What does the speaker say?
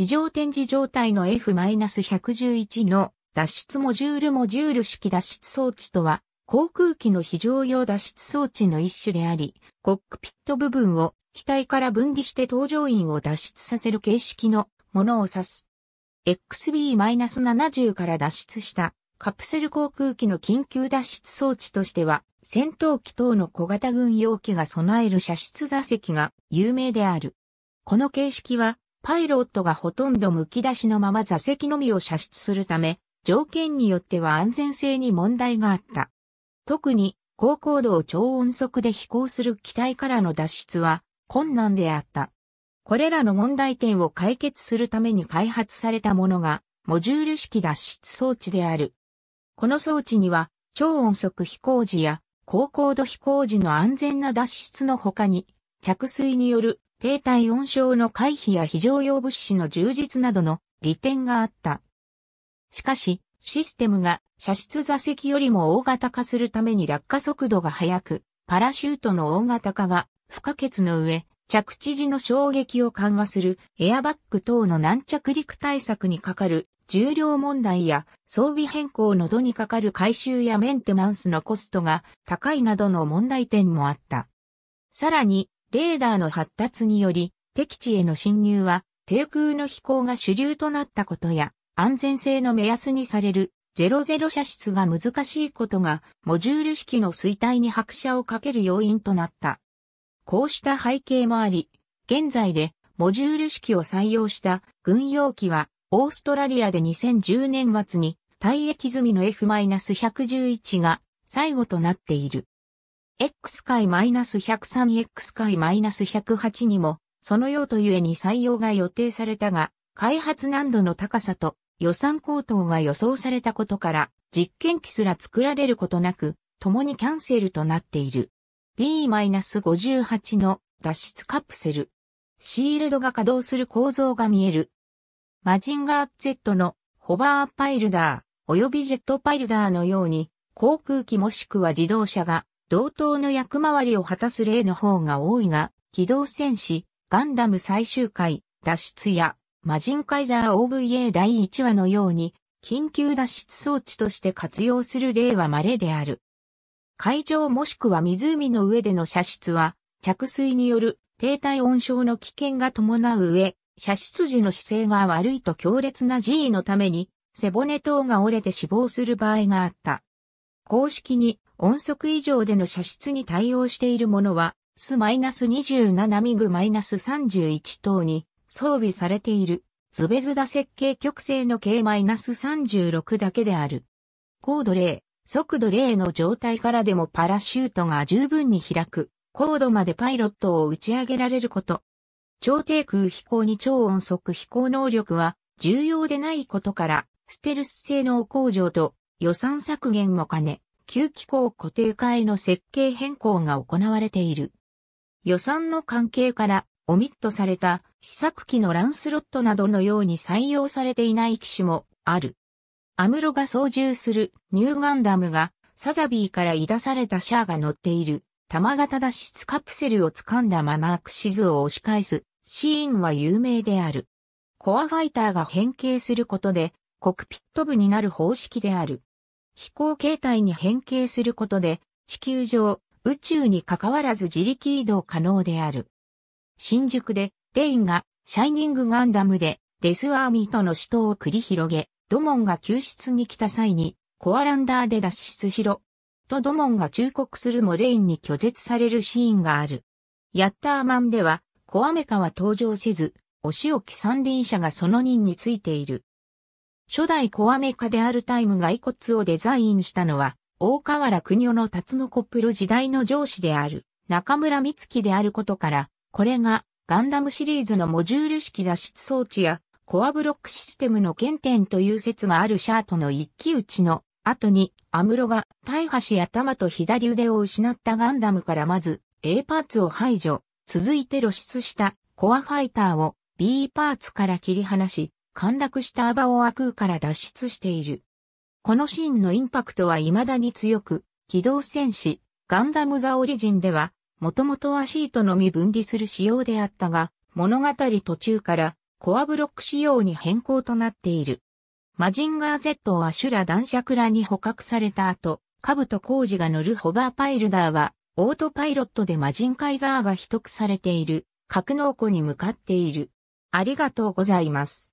地上展示状態の F-111 の脱出モジュールモジュール式脱出装置とは、航空機の非常用脱出装置の一種であり、コックピット部分を機体から分離して搭乗員を脱出させる形式のものを指す。XB-70 から脱出したカプセル航空機の緊急脱出装置としては、戦闘機等の小型軍用機が備える射出座席が有名である。この形式はパイロットがほとんどむき出しのまま座席のみを射出するため、条件によっては安全性に問題があった。特に、高高度を超音速で飛行する機体からの脱出は困難であった。これらの問題点を解決するために開発されたものが、モジュール式脱出装置である。この装置には、超音速飛行時や高高度飛行時の安全な脱出の他に、着水による低体温症の回避や非常用物資の充実などの利点があった。しかし、システムが射出座席よりも大型化するために落下速度が速く、パラシュートの大型化が不可欠の上、着地時の衝撃を緩和するエアバッグ等の軟着陸対策にかかる重量問題や装備変更のどにかかる回収やメンテナンスのコストが高いなどの問題点もあった。さらにレーダーの発達により、敵地への侵入は、低空の飛行が主流となったことや、安全性の目安にされる00射出が難しいことが、モジュール式の衰退に拍車をかける要因となった。こうした背景もあり、現在でモジュール式を採用した軍用機は、オーストラリアで2010年末に退役済みの F-111 が最後となっている。x 解 -103x 解 -108 にも、その用途ゆえに採用が予定されたが、開発難度の高さと予算高騰が予想されたことから、実験機すら作られることなく、共にキャンセルとなっている。B-58 の脱出カプセル。シールドが稼働する構造が見える。マジンガー Z のホバーパイルダー、及びジェットパイルダーのように、航空機もしくは自動車が同等の役回りを果たす例の方が多いが、機動戦士、ガンダム最終回、脱出や、魔ンカイザー OVA 第1話のように、緊急脱出装置として活用する例は稀である。海上もしくは湖の上での射出は、着水による低体温症の危険が伴う上、射出時の姿勢が悪いと強烈な G のために、背骨等が折れて死亡する場合があった。公式に音速以上での射出に対応しているものは、ス2 7ミグ -31 等に装備されている、ズベズダ設計極性の K-36 だけである。高度0、速度0の状態からでもパラシュートが十分に開く、高度までパイロットを打ち上げられること。超低空飛行に超音速飛行能力は重要でないことから、ステルス性能向上と予算削減も兼ね、旧機構固定化への設計変更が行われている。予算の関係から、オミットされた試作機のランスロットなどのように採用されていない機種もある。アムロが操縦するニューガンダムがサザビーから出されたシャアが乗っている玉型脱出カプセルを掴んだままアクシズを押し返すシーンは有名である。コアファイターが変形することでコクピット部になる方式である。飛行形態に変形することで、地球上、宇宙に関わらず自力移動可能である。新宿で、レインが、シャイニングガンダムで、デスアーミーとの死闘を繰り広げ、ドモンが救出に来た際に、コアランダーで脱出しろ。とドモンが忠告するもレインに拒絶されるシーンがある。ヤッターマンでは、コアメカは登場せず、お仕置き三輪車がその任についている。初代コアメカであるタイムが遺骨をデザインしたのは、大河原国夫の辰野コップル時代の上司である、中村美月であることから、これがガンダムシリーズのモジュール式脱出装置やコアブロックシステムの原点という説があるシャートの一騎打ちの後にアムロが大破し頭と左腕を失ったガンダムからまず A パーツを排除、続いて露出したコアファイターを B パーツから切り離し、陥落したアバオア空から脱出している。このシーンのインパクトは未だに強く、機動戦士、ガンダムザオリジンでは、もともとはシートのみ分離する仕様であったが、物語途中からコアブロック仕様に変更となっている。マジンガー Z はュラ男爵らに捕獲された後、カブコ工事が乗るホバーパイルダーは、オートパイロットでマジンカイザーが秘匿されている、格納庫に向かっている。ありがとうございます。